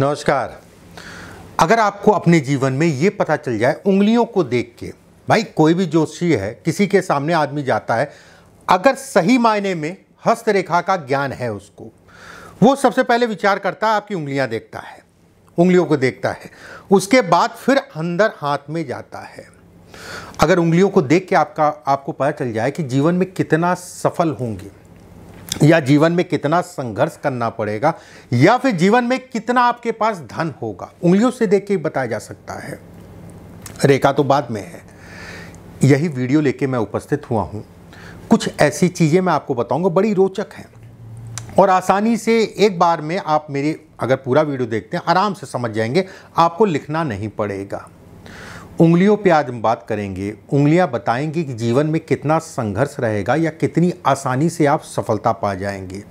नमस्कार अगर आपको अपने जीवन में ये पता चल जाए उंगलियों को देख के भाई कोई भी जोशी है किसी के सामने आदमी जाता है अगर सही मायने में हस्तरेखा का ज्ञान है उसको वो सबसे पहले विचार करता है आपकी उंगलियां देखता है उंगलियों को देखता है उसके बाद फिर अंदर हाथ में जाता है अगर उंगलियों को देख के आपका आपको पता चल जाए कि जीवन में कितना सफल होंगे या जीवन में कितना संघर्ष करना पड़ेगा या फिर जीवन में कितना आपके पास धन होगा उंगलियों से देख के बताया जा सकता है रेखा तो बाद में है यही वीडियो लेके मैं उपस्थित हुआ हूँ कुछ ऐसी चीज़ें मैं आपको बताऊँगा बड़ी रोचक हैं और आसानी से एक बार में आप मेरे अगर पूरा वीडियो देखते हैं आराम से समझ जाएंगे आपको लिखना नहीं पड़ेगा उंगलियों पे आज हम बात करेंगे उंगलियां बताएंगी कि जीवन में कितना संघर्ष रहेगा या कितनी आसानी से आप सफलता पा जाएंगे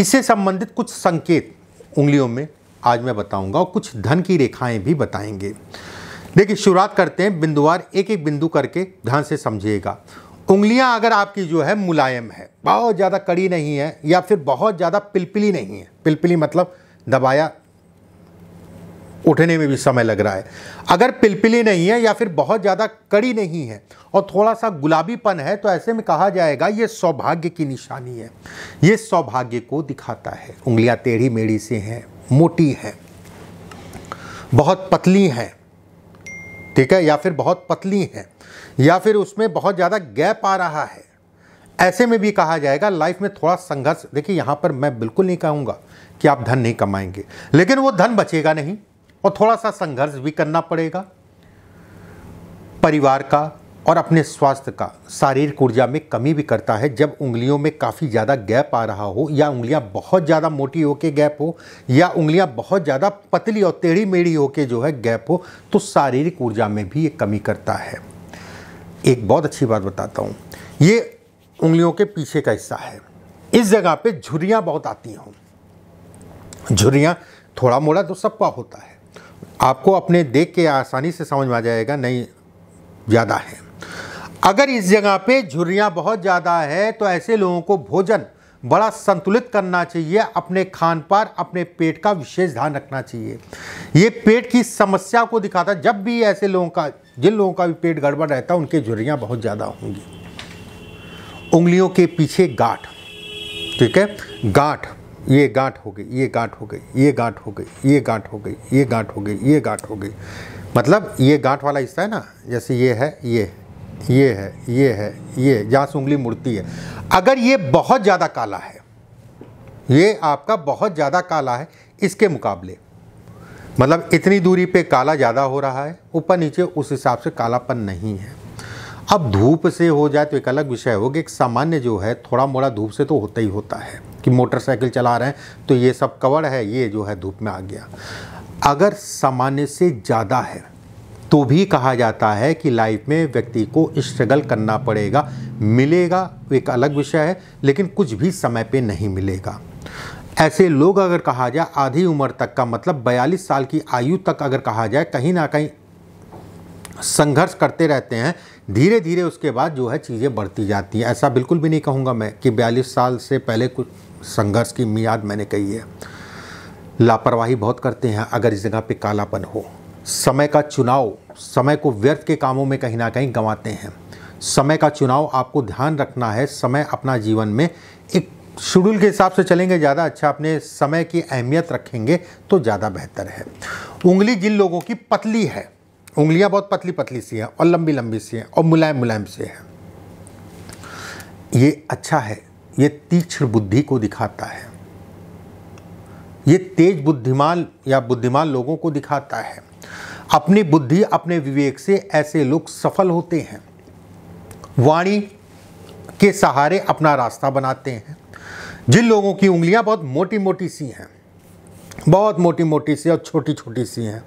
इससे संबंधित कुछ संकेत उंगलियों में आज मैं बताऊंगा और कुछ धन की रेखाएं भी बताएंगे देखिए शुरुआत करते हैं बिंदुवार एक एक बिंदु करके ध्यान से समझिएगा उंगलियां अगर आपकी जो है मुलायम है बहुत ज़्यादा कड़ी नहीं है या फिर बहुत ज़्यादा पिलपिली नहीं है पिलपिली मतलब दबाया उठने में भी समय लग रहा है अगर पिलपिली नहीं है या फिर बहुत ज़्यादा कड़ी नहीं है और थोड़ा सा गुलाबीपन है तो ऐसे में कहा जाएगा ये सौभाग्य की निशानी है ये सौभाग्य को दिखाता है उंगलियां टेढ़ी मेढ़ी से हैं मोटी हैं बहुत पतली हैं ठीक है या फिर बहुत पतली हैं या फिर उसमें बहुत ज़्यादा गैप आ रहा है ऐसे में भी कहा जाएगा लाइफ में थोड़ा संघर्ष देखिए यहाँ पर मैं बिल्कुल नहीं कहूँगा कि आप धन नहीं कमाएंगे लेकिन वो धन बचेगा नहीं और थोड़ा सा संघर्ष भी करना पड़ेगा परिवार का और अपने स्वास्थ्य का शारीरिक ऊर्जा में कमी भी करता है जब उंगलियों में काफ़ी ज़्यादा गैप आ रहा हो या उंगलियां बहुत ज़्यादा मोटी होके गैप हो या उंगलियां बहुत ज़्यादा पतली और टेढ़ी मेढ़ी के जो है गैप हो तो शारीरिक ऊर्जा में भी ये कमी करता है एक बहुत अच्छी बात बताता हूँ ये उंगलियों के पीछे का हिस्सा है इस जगह पर झुरियाँ बहुत आती हों झुरियाँ थोड़ा मोड़ा तो सबका होता है आपको अपने देख के आसानी से समझ में आ जाएगा नहीं ज़्यादा है अगर इस जगह पे झुर्रियाँ बहुत ज़्यादा है तो ऐसे लोगों को भोजन बड़ा संतुलित करना चाहिए अपने खान पान अपने पेट का विशेष ध्यान रखना चाहिए ये पेट की समस्या को दिखाता जब भी ऐसे लोगों का जिन लोगों का भी पेट गड़बड़ रहता है उनके झुर्रियाँ बहुत ज़्यादा होंगी उंगलियों के पीछे गांठ ठीक है गांठ ये गांठ हो गई ये गांठ हो गई ये गांठ हो गई ये गांठ हो गई ये गांठ हो गई ये गांठ हो गई मतलब ये गांठ वाला हिस्सा है ना जैसे ये है ये ये है ये है ये जहाँ से उंगली मुड़ती है अगर ये बहुत ज़्यादा काला है ये आपका बहुत ज़्यादा काला है इसके मुकाबले मतलब इतनी दूरी पे काला ज़्यादा हो रहा है ऊपर नीचे उस हिसाब से कालापन नहीं है अब धूप से हो जाए तो एक अलग विषय हो गया एक सामान्य जो है थोड़ा मोड़ा धूप से तो होता ही होता है कि मोटरसाइकिल चला रहे हैं तो ये सब कवर है ये जो है धूप में आ गया अगर सामान्य से ज़्यादा है तो भी कहा जाता है कि लाइफ में व्यक्ति को स्ट्रगल करना पड़ेगा मिलेगा एक अलग विषय है लेकिन कुछ भी समय पे नहीं मिलेगा ऐसे लोग अगर कहा जाए आधी उम्र तक का मतलब 42 साल की आयु तक अगर कहा जाए कहीं ना कहीं संघर्ष करते रहते हैं धीरे धीरे उसके बाद जो है चीज़ें बढ़ती जाती हैं ऐसा बिल्कुल भी नहीं कहूँगा मैं कि बयालीस साल से पहले कुछ संघर्ष की मियाद मैंने कही है लापरवाही बहुत करते हैं अगर इस जगह पे कालापन हो समय का चुनाव समय को व्यर्थ के कामों में कहीं ना कहीं गंवाते हैं समय का चुनाव आपको ध्यान रखना है समय अपना जीवन में एक शेड्यूल के हिसाब से चलेंगे ज़्यादा अच्छा अपने समय की अहमियत रखेंगे तो ज़्यादा बेहतर है उंगली जिन लोगों की पतली है उंगलियां बहुत पतली पतली सी हैं और लंबी लंबी सी हैं और मुलायम मुलायम से हैं ये अच्छा है ये तीक्ष्ण बुद्धि को दिखाता है ये तेज बुद्धिमान या बुद्धिमान लोगों को दिखाता है अपनी बुद्धि अपने विवेक से ऐसे लोग सफल होते हैं वाणी के सहारे अपना रास्ता बनाते हैं जिन लोगों की उंगलियां बहुत मोटी मोटी सी हैं बहुत मोटी मोटी सी और छोटी छोटी सी हैं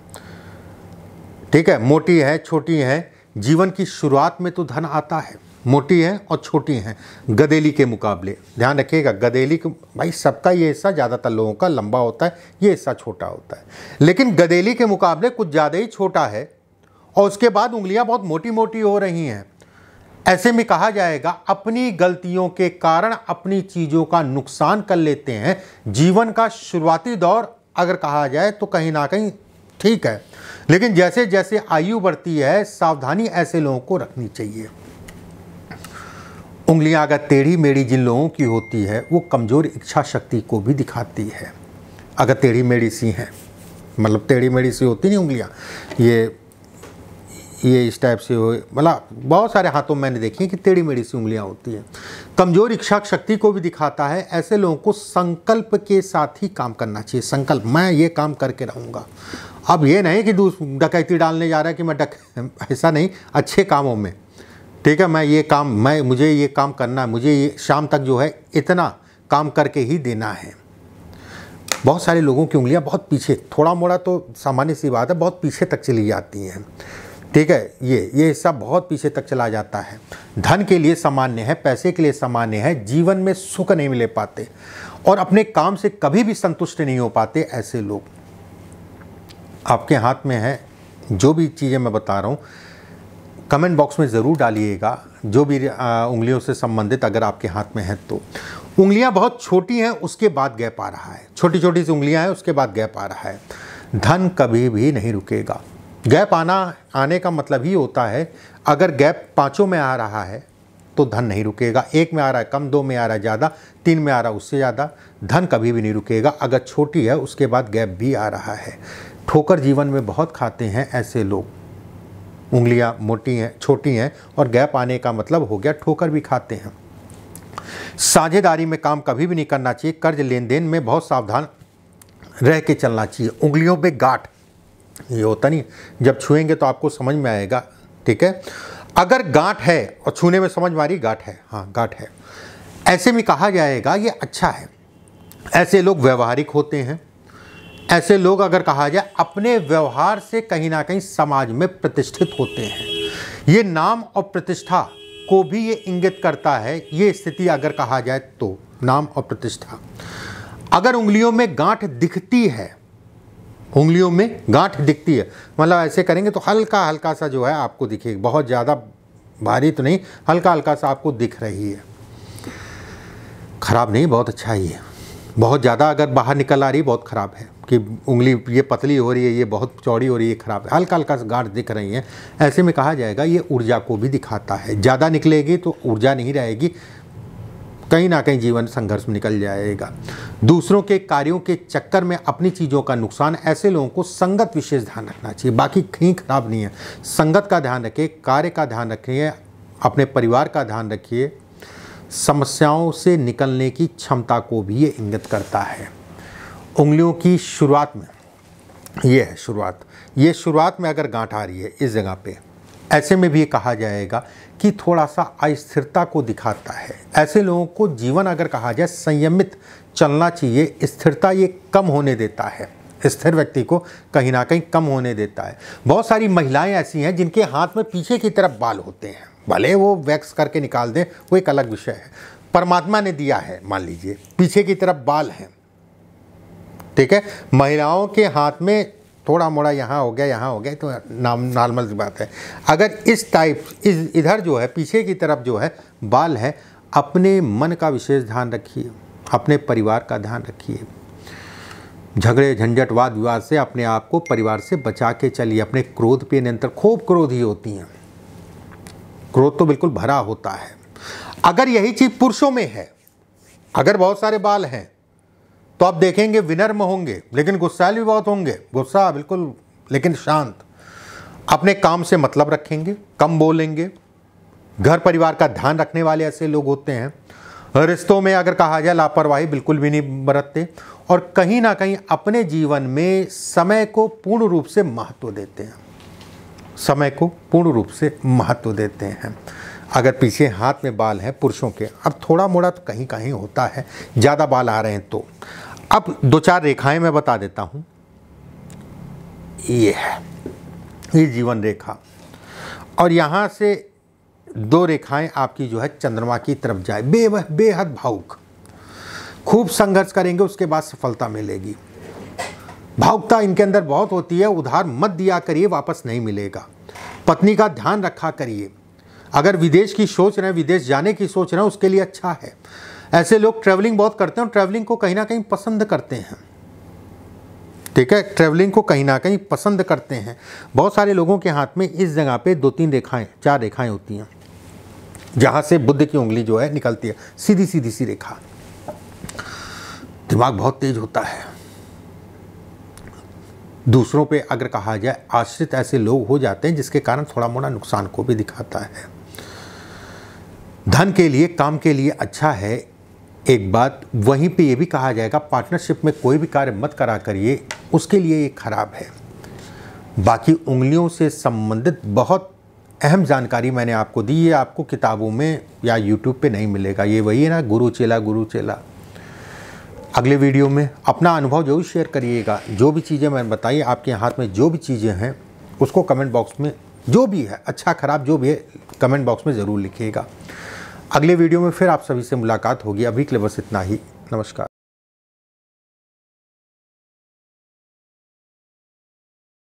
ठीक है मोटी है छोटी है जीवन की शुरुआत में तो धन आता है मोटी हैं और छोटी हैं गदेली के मुकाबले ध्यान रखिएगा गदेली के भाई सबका ये हिस्सा ज़्यादातर लोगों का लंबा होता है ये हिस्सा छोटा होता है लेकिन गदेली के मुकाबले कुछ ज़्यादा ही छोटा है और उसके बाद उंगलियां बहुत मोटी मोटी हो रही हैं ऐसे में कहा जाएगा अपनी गलतियों के कारण अपनी चीज़ों का नुकसान कर लेते हैं जीवन का शुरुआती दौर अगर कहा जाए तो कहीं ना कहीं ठीक है लेकिन जैसे जैसे आयु बढ़ती है सावधानी ऐसे लोगों को रखनी चाहिए उंगलियां अगर टेढ़ी मेढ़ी जिन लोगों की होती है वो कमज़ोर इच्छा शक्ति को भी दिखाती है अगर टेढ़ी मेढ़ी सी हैं मतलब टेढ़ी मेढ़ी सी होती नहीं उंगलियां ये ये इस टाइप से हो मतलब बहुत सारे हाथों में मैंने देखी है कि टेढ़ी मेढ़ी सी उंगलियां होती हैं कमज़ोर इच्छा शक्ति को भी दिखाता है ऐसे लोगों को संकल्प के साथ ही काम करना चाहिए संकल्प मैं ये काम करके रहूँगा अब ये नहीं कि डकैती डालने जा रहा है कि मैं डक ऐसा नहीं अच्छे कामों में ठीक है मैं ये काम मैं मुझे ये काम करना है मुझे ये शाम तक जो है इतना काम करके ही देना है बहुत सारे लोगों की उंगलियां बहुत पीछे थोड़ा मोड़ा तो सामान्य सी बात है बहुत पीछे तक चली जाती हैं ठीक है ये ये हिस्सा बहुत पीछे तक चला जाता है धन के लिए सामान्य है पैसे के लिए सामान्य है जीवन में सुख नहीं मिले पाते और अपने काम से कभी भी संतुष्ट नहीं हो पाते ऐसे लोग आपके हाथ में है जो भी चीज़ें मैं बता रहा हूँ कमेंट बॉक्स में ज़रूर डालिएगा जो भी उंगलियों से संबंधित अगर आपके हाथ में है तो उंगलियां बहुत छोटी हैं उसके बाद गैप आ रहा है छोटी छोटी सी उंगलियां हैं उसके बाद गैप आ रहा है धन कभी भी नहीं रुकेगा गैप आना आने का मतलब ही होता है अगर गैप पाँचों में आ रहा है तो धन नहीं रुकेगा एक में आ रहा है कम दो में आ रहा है ज़्यादा तीन में आ रहा है उससे ज़्यादा धन कभी भी नहीं रुकेगा अगर छोटी है उसके बाद गैप भी आ रहा है ठोकर जीवन में बहुत खाते हैं ऐसे लोग उंगलियां मोटी हैं छोटी हैं और गैप आने का मतलब हो गया ठोकर भी खाते हैं साझेदारी में काम कभी भी नहीं करना चाहिए कर्ज लेन देन में बहुत सावधान रह के चलना चाहिए उंगलियों पे गाठ ये होता नहीं जब छुएंगे तो आपको समझ में आएगा ठीक है अगर गांठ है और छूने में समझ मारी गांठ है हाँ गांठ है ऐसे में कहा जाएगा ये अच्छा है ऐसे लोग व्यवहारिक होते हैं ऐसे लोग अगर कहा जाए अपने व्यवहार से कहीं ना कहीं समाज में प्रतिष्ठित होते हैं ये नाम और प्रतिष्ठा को भी ये इंगित करता है ये स्थिति अगर कहा जाए तो नाम और प्रतिष्ठा अगर उंगलियों में गांठ दिखती है उंगलियों में गांठ दिखती है मतलब ऐसे करेंगे तो हल्का हल्का सा जो है आपको दिखेगी बहुत ज़्यादा भारी तो नहीं हल्का हल्का सा आपको दिख रही है ख़राब नहीं बहुत अच्छा ही है बहुत ज़्यादा अगर बाहर निकल आ रही बहुत ख़राब है कि उंगली ये पतली हो रही है ये बहुत चौड़ी हो रही है खराब हल्का हल्का गांठ दिख रही है ऐसे में कहा जाएगा ये ऊर्जा को भी दिखाता है ज़्यादा निकलेगी तो ऊर्जा नहीं रहेगी कहीं ना कहीं जीवन संघर्ष में निकल जाएगा दूसरों के कार्यों के चक्कर में अपनी चीज़ों का नुकसान ऐसे लोगों को संगत विशेष ध्यान रखना चाहिए बाकी कहीं खराब नहीं है संगत का ध्यान रखिए कार्य का ध्यान रखिए अपने परिवार का ध्यान रखिए समस्याओं से निकलने की क्षमता को भी ये इंगित करता है उंगलियों की शुरुआत में ये है शुरुआत ये शुरुआत में अगर गांठ आ रही है इस जगह पे ऐसे में भी ये कहा जाएगा कि थोड़ा सा अस्थिरता को दिखाता है ऐसे लोगों को जीवन अगर कहा जाए संयमित चलना चाहिए स्थिरता ये कम होने देता है स्थिर व्यक्ति को कहीं ना कहीं कम होने देता है बहुत सारी महिलाएं ऐसी हैं जिनके हाथ में पीछे की तरफ बाल होते हैं भले वो वैक्स करके निकाल दें वो एक अलग विषय है परमात्मा ने दिया है मान लीजिए पीछे की तरफ बाल हैं ठीक है महिलाओं के हाथ में थोड़ा मोड़ा यहाँ हो गया यहाँ हो गया तो नाम नॉर्मल सी बात है अगर इस टाइप इस इधर जो है पीछे की तरफ जो है बाल है अपने मन का विशेष ध्यान रखिए अपने परिवार का ध्यान रखिए झगड़े झंझट वाद विवाद से अपने आप को परिवार से बचा के चलिए अपने क्रोध पे नियंत्रण खूब क्रोध ही होती हैं क्रोध तो बिल्कुल भरा होता है अगर यही चीज़ पुरुषों में है अगर बहुत सारे बाल हैं तो आप देखेंगे विनर में होंगे लेकिन गुस्सा भी बहुत होंगे गुस्सा बिल्कुल लेकिन शांत अपने काम से मतलब रखेंगे कम बोलेंगे घर परिवार का ध्यान रखने वाले ऐसे लोग होते हैं रिश्तों में अगर कहा जाए लापरवाही बिल्कुल भी नहीं बरतते और कहीं ना कहीं अपने जीवन में समय को पूर्ण रूप से महत्व देते हैं समय को पूर्ण रूप से महत्व देते हैं अगर पीछे हाथ में बाल हैं पुरुषों के अब थोड़ा मोड़ा तो कहीं कहीं होता है ज़्यादा बाल आ रहे हैं तो अब दो चार रेखाएं मैं बता देता हूं ये है ये जीवन रेखा और यहां से दो रेखाएं आपकी जो है चंद्रमा की तरफ जाए बे बेहद भावुक खूब संघर्ष करेंगे उसके बाद सफलता मिलेगी भावुकता इनके अंदर बहुत होती है उधार मत दिया करिए वापस नहीं मिलेगा पत्नी का ध्यान रखा करिए अगर विदेश की सोच रहे हैं विदेश जाने की सोच रहे हैं उसके लिए अच्छा है ऐसे लोग ट्रैवलिंग बहुत करते हैं और ट्रैवलिंग को कहीं ना कहीं पसंद करते हैं ठीक है ट्रैवलिंग को कहीं ना कहीं पसंद करते हैं बहुत सारे लोगों के हाथ में इस जगह पे दो तीन रेखाएं चार रेखाएं होती हैं जहां से बुद्ध की उंगली जो है निकलती है सीधी सीधी सी रेखा दिमाग बहुत तेज होता है दूसरों पे अगर कहा जाए आश्रित ऐसे लोग हो जाते हैं जिसके कारण थोड़ा मोटा नुकसान को भी दिखाता है धन के लिए काम के लिए अच्छा है एक बात वहीं पे ये भी कहा जाएगा पार्टनरशिप में कोई भी कार्य मत करा करिए उसके लिए ये खराब है बाकी उंगलियों से संबंधित बहुत अहम जानकारी मैंने आपको दी ये आपको किताबों में या यूट्यूब पे नहीं मिलेगा ये वही है ना गुरु चेला गुरु चेला अगले वीडियो में अपना अनुभव जो भी शेयर करिएगा जो भी चीज़ें मैंने बताई आपके हाथ में जो भी चीज़ें हैं उसको कमेंट बॉक्स में जो भी है अच्छा खराब जो भी है कमेंट बॉक्स में ज़रूर लिखिएगा अगले वीडियो में फिर आप सभी से मुलाकात होगी अभी के लिए बस इतना ही नमस्कार